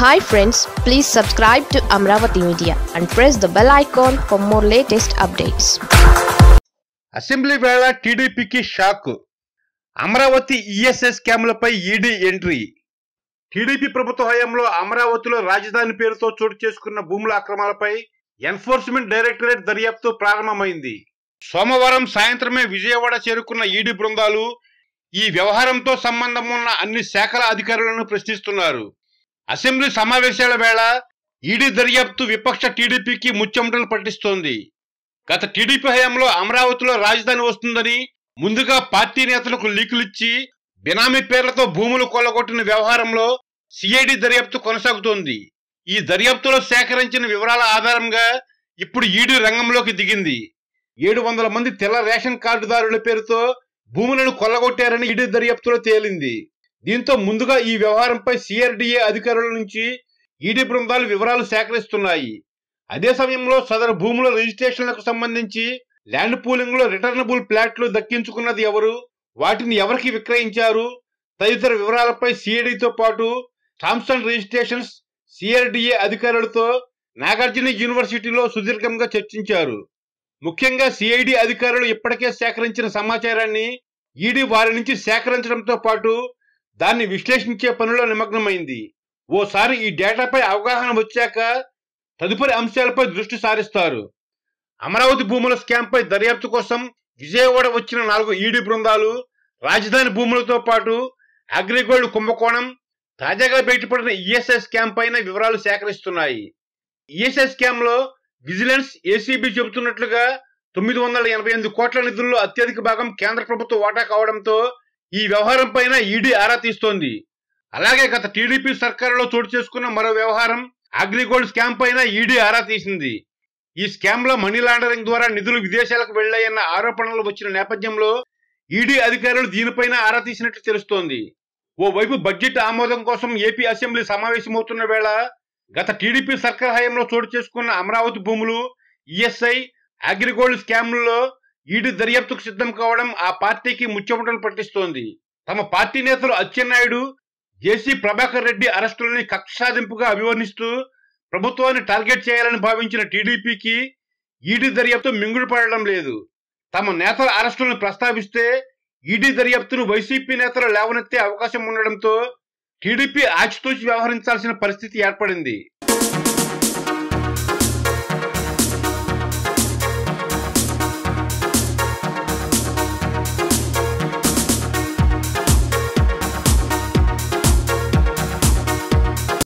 hi friends please subscribe to Amaravati media and press the bell icon for more latest updates assembly వేళ టీడీపీకి shock Amaravati ESI స్కామ్లపై ED entry TDP ప్రభుత్వ హయాంలో అమరావతిలో రాజధాని పేరుతో చోటు చేసుకున్న భూముల అక్రమాలపై ఎన్ఫోర్స్మెంట్ డైరెక్టరేట్ దర్యాప్తు ప్రారంభమైంది సోమవారం సాయంత్రమే విజయవాడ చేరుకున్న ఈడీ బృందాలు ఈ వ్యవహారంతో సంబంధం ఉన్న అన్ని శాఖల అధికారులను ప్రశ్నిస్తున్నారు అసెంబ్లీ సమావేశాల వేళ ఈడీ దర్యాప్తు విపక్ష టీడీపీకి ముచ్చెమటలు పట్టిస్తోంది గత టీడీపీ హయాంలో అమరావతిలో రాజధాని వస్తుందని ముందుగా పార్టీ నేతలకు లీకులిచ్చి బినామీ పేర్లతో భూములు కొల్లగొట్టిన వ్యవహారంలో సిఐడి దర్యాప్తు కొనసాగుతోంది ఈ దర్యాప్తులో సేకరించిన వివరాల ఆధారంగా ఇప్పుడు ఈడీ రంగంలోకి దిగింది ఏడు వందల మంది తెల్ల రేషన్ కార్డుదారుల పేరుతో భూములను కొల్లగొట్టారని ఈడీ దర్యాప్తులో తేలింది దీంతో ముందుగా ఈ వ్యవహారంపై సిఆర్డీఏ అధికారుల నుంచి ఈడీ బృందాలు వివరాలు సేకరిస్తున్నాయి అదే సమయంలో సదరు భూముల రిజిస్ట్రేషన్లకు సంబంధించి ల్యాండ్ పూలింగ్ లో రిటర్నబుల్ ప్లాట్లు దక్కించుకున్నది ఎవరు వాటిని ఎవరికి విక్రయించారు తదితర వివరాలపై సిఐడితో పాటు థామ్సన్ రిజిస్ట్రేషన్స్ సిఆర్డిఏ అధికారులతో నాగార్జున యూనివర్సిటీలో సుదీర్ఘంగా చర్చించారు ముఖ్యంగా సిఐడి అధికారులు ఇప్పటికే సేకరించిన సమాచారాన్ని ఈడీ వారి నుంచి సేకరించడంతో పాటు దాన్ని విశ్లేషించే పనిలో నిమగ్నమైంది ఓసారి ఈ డేటాపై అవగాహన వచ్చాక తదుపరి అంశాలపై దృష్టి సారిస్తారు అమరావతి భూముల స్కామ్పై దర్యాప్తు కోసం విజయవాడ వచ్చిన నాలుగు ఈడీ బృందాలు రాజధాని భూములతో పాటు అగ్రిగోల్డ్ కుంభకోణం తాజాగా బయటపడిన ఈఎస్ఐ స్కామ్ పైన వివరాలు సేకరిస్తున్నాయి ఈఎస్ఐ స్కామ్ లో విజిలెన్స్ ఏసీబీ చెబుతున్నట్లుగా తొమ్మిది వందల ఎనభై ఎనిమిది కోట్ల నిధుల్లో అత్యధిక భాగం కేంద్ర ప్రభుత్వ వాటా కావడంతో ఈ వ్యవహారం పైన ఈడీ ఆరా తీస్తోంది అలాగే గత టీడీపీ సర్కారులో చోటు చేసుకున్న మరో వ్యవహారం అగ్రిగోల్డ్ స్కామ్ పైన ఈడీ ఆరా తీసింది ఈ స్కామ్ లో మనీ లాండరింగ్ ద్వారా నిధులు విదేశాలకు వెళ్లాయన్న ఆరోపణలు వచ్చిన నేపథ్యంలో ఈడీ అధికారులు దీనిపైన ఆరా తీసినట్లు తెలుస్తోంది ఓవైపు బడ్జెట్ ఆమోదం కోసం ఏపీ అసెంబ్లీ సమావేశమవుతున్న వేళ గత టీడీపీ సర్కార్ హయాంలో చోటు చేసుకున్న అమరావతి భూములు ఈఎస్ఐ అగ్రిగోల్డ్ స్కామ్లలో ఈడీ దర్యాప్తుకు సిద్ధం కావడం ఆ పార్టీకి ముచ్చమటలు పట్టిస్తోంది తమ పార్టీ నేతలు అచ్చెన్నాయుడు జేసీ ప్రభాకర్ రెడ్డి అరెస్టులని కక్ష సాధింపుగా అభివర్ణిస్తూ ప్రభుత్వాన్ని టార్గెట్ చేయాలని భావించిన టీడీపీకి ఈడీ దర్యాప్తు మింగుడు పడడం లేదు తమ నేతల అరెస్టులను ప్రస్తావిస్తే ఈడీ దర్యాప్తును వైసీపీ నేతలు లేవనెత్తే అవకాశం ఉండడంతో టీడీపీ ఆచితూచి వ్యవహరించాల్సిన పరిస్థితి ఏర్పడింది